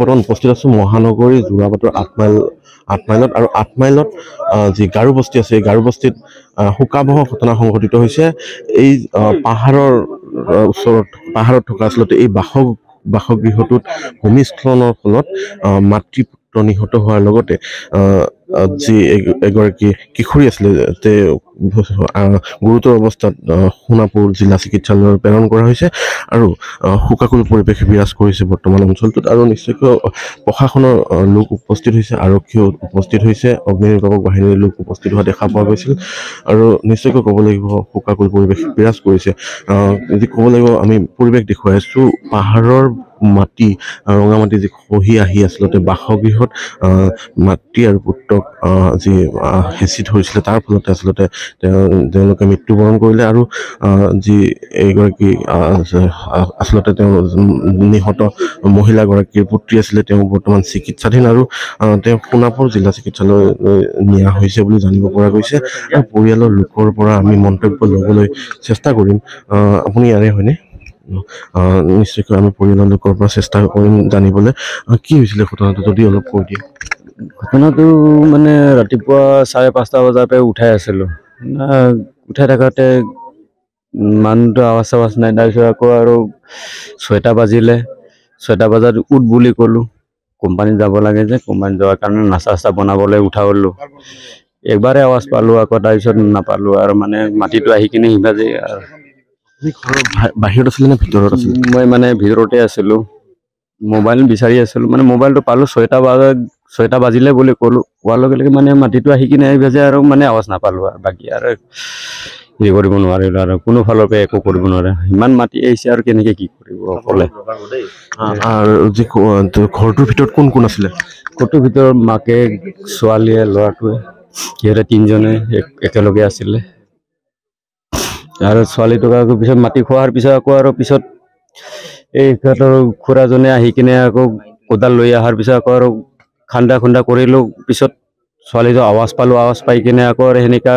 বৰ্তমান উপস্থিত আছো মহানগৰী যোৰাবাটৰ আঠ মাইল আঠ মাইলত আৰু আঠ মাইলত যি গাৰু বস্তি আছে এই গাৰু বস্তিত শোকাবহ ঘটনা সংঘটিত হৈছে এই পাহাৰৰ ওচৰত পাহাৰত থকা আচলতে এই বাস বাসগৃহটোত ভূমিস্খলনৰ ফলত মাতৃ উক্ত নিহত হোৱাৰ লগতে যি এগৰাকী কিশোৰী আছিলে গুৰুতৰ অৱস্থাত সোণাপুৰ জিলা চিকিৎসালয়ৰ প্ৰেৰণ কৰা হৈছে আৰু শোকাকুল পৰিৱেশ বিৰাজ কৰিছে বৰ্তমান অঞ্চলটোত আৰু নিশ্চয়কৈ প্ৰশাসনৰ লোক উপস্থিত হৈছে আৰক্ষীও উপস্থিত হৈছে অগ্নি নিৰ্বাপক বাহিনীৰ লোক উপস্থিত হোৱা দেখা পোৱা গৈছিল আৰু নিশ্চয়কৈ ক'ব লাগিব শোকাকুল পৰিৱেশ বিৰাজ কৰিছে যদি ক'ব লাগিব আমি পৰিৱেশ দেখুৱাই পাহাৰৰ মাটি ৰঙা মাটি যি খহি আহি আচলতে বাসগৃহত মাতৃ আৰু পুত্ৰক যি হেঁচি ধৰিছিলে তাৰ ফলতে আচলতে তেওঁলোকে মৃত্যুবৰণ কৰিলে আৰু যি এইগৰাকী আচলতে তেওঁ নিহত মহিলাগৰাকীৰ পুত্ৰী আছিলে তেওঁ বৰ্তমান চিকিৎসাধীন আৰু তেওঁ সোণাপুৰ জিলা চিকিৎসালয়লৈ নিয়া হৈছে বুলি জানিব পৰা গৈছে আৰু পৰিয়ালৰ লোকৰ পৰা আমি মন্তব্য ল'বলৈ চেষ্টা কৰিম আপুনি ইয়াৰে হয়নে নিশ্চয়কৈ আমি পৰিয়ালৰ লোকৰ পৰা চেষ্টা কৰিম জানিবলৈ কি হৈছিলে ঘটনাটো যদি অলপ কৈ দিয়ে ঘটনাটো মানে ৰাতিপুৱা চাৰে পাঁচটা বজাৰ পৰাই উঠাই আছিলোঁ উঠাই থাকোঁতে মানুহটো আৱাজ চাৱাজ নাই তাৰপিছত আকৌ আৰু ছয়টা বাজিলে ছয়টা বজাত উঠ বুলি ক'লোঁ কোম্পানীত যাব লাগে যে কোম্পানীত যোৱাৰ কাৰণে নাচা চাচা বনাবলৈ উঠা হ'লোঁ একবাৰে আৱাজ পালোঁ আকৌ তাৰপিছত নাপালোঁ আৰু মানে মাটিটো আহি কিনে সিভাজি আৰু বাহিৰত আছিলে নে ভিতৰত আছিল মই মানে ভিতৰতে আছিলোঁ মোবাইল বিচাৰি আছিলোঁ মানে মোবাইলটো পালোঁ ছয়টা বজাত ছয়টা বাজিলে বুলি ক'লোঁ কোৱাৰ লগে লগে মানে মাটিটো আহি কিনে আহি বাজে আৰু মানে আৱাজ নাপালোঁ আৰু বাকী আৰু হেৰি কৰিব নোৱাৰিলোঁ আৰু কোনোফালৰ পৰা একো কৰিব নোৱাৰে ইমান মাটি আহিছে আৰু কেনেকৈ কি কৰিব অকলে আৰু ঘৰটোৰ ভিতৰত কোন কোন আছিলে ঘৰটোৰ ভিতৰত মাকে ছোৱালীয়ে ল'ৰাটোৱে সিহঁতে তিনিজনে একেলগে আছিলে আৰু ছোৱালী টকাৰ পিছত মাটি খোৱাৰ পিছত আকৌ আৰু পিছত এই সিহঁতৰ খুৰাজনে আহি কিনে আকৌ কোদাল লৈ অহাৰ পিছত আকৌ আৰু খান্দা খুন্দা কৰিলোঁ পিছত ছোৱালীটো আৱাজ পালোঁ আৱাজ পাই কিনে আকৌ আৰু সেনেকা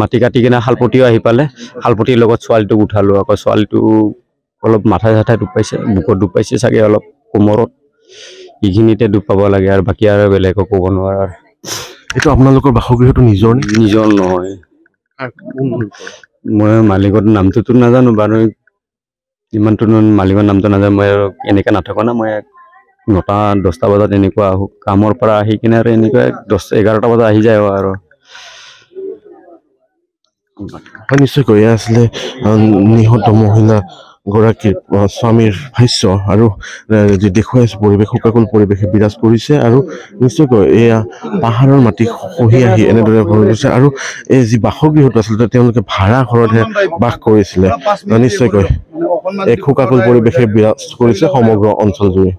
মাটি কাটি কিনে শালপতিও আহি পালে শালপতিৰ লগত ছোৱালীটোক উঠালোঁ আকৌ ছোৱালীটো অলপ মাথা চাথা পাইছে বুকত পাইছে চাগে অলপ কোমৰত এইখিনিতে পাব লাগে আৰু বাকী আৰু বেলেগক ক'ব নোৱাৰ এইটো আপোনালোকৰ বাসগৃহটো নিজৰ নিজৰ নহয় মই মালিকৰ নামটোতো নাজানো বাৰু ইমানটো মালিকৰ নামটো নাজানো মই আৰু এনেকৈ নাথাকো না মই নটা দহটা বজাত এনেকুৱা আহোঁ কামৰ পৰা আহি কিনে আৰু এনেকুৱা দহ এঘাৰটা বজাত আহি যায় আৰু নিশ্চয় কৈ আছিলে নিহত মহিলা গৰাকী স্বামীৰ ভাষ্য আৰু যি দেখুৱাই আছে পৰিৱেশ শোকাকুল পৰিৱেশে বিৰাজ কৰিছে আৰু নিশ্চয়কৈ এয়া পাহাৰৰ মাটি খহি আহি এনেদৰে ভৰি গৈছে আৰু এই যি বাসগৃহটো আচলতে তেওঁলোকে ভাড়া ঘৰতহে বাস কৰিছিলে নিশ্চয়কৈ এক শোকাকুল পৰিৱেশে বিৰাজ কৰিছে সমগ্ৰ অঞ্চলজুৰি